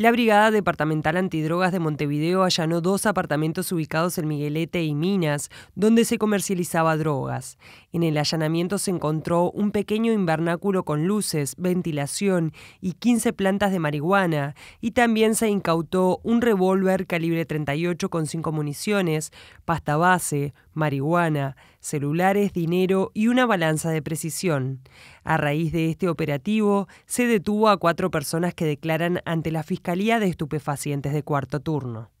La Brigada Departamental Antidrogas de Montevideo allanó dos apartamentos ubicados en Miguelete y Minas, donde se comercializaba drogas. En el allanamiento se encontró un pequeño invernáculo con luces, ventilación y 15 plantas de marihuana, y también se incautó un revólver calibre 38 con 5 municiones, pasta base, marihuana, celulares, dinero y una balanza de precisión. A raíz de este operativo, se detuvo a cuatro personas que declaran ante la Fiscalía de Estupefacientes de Cuarto Turno.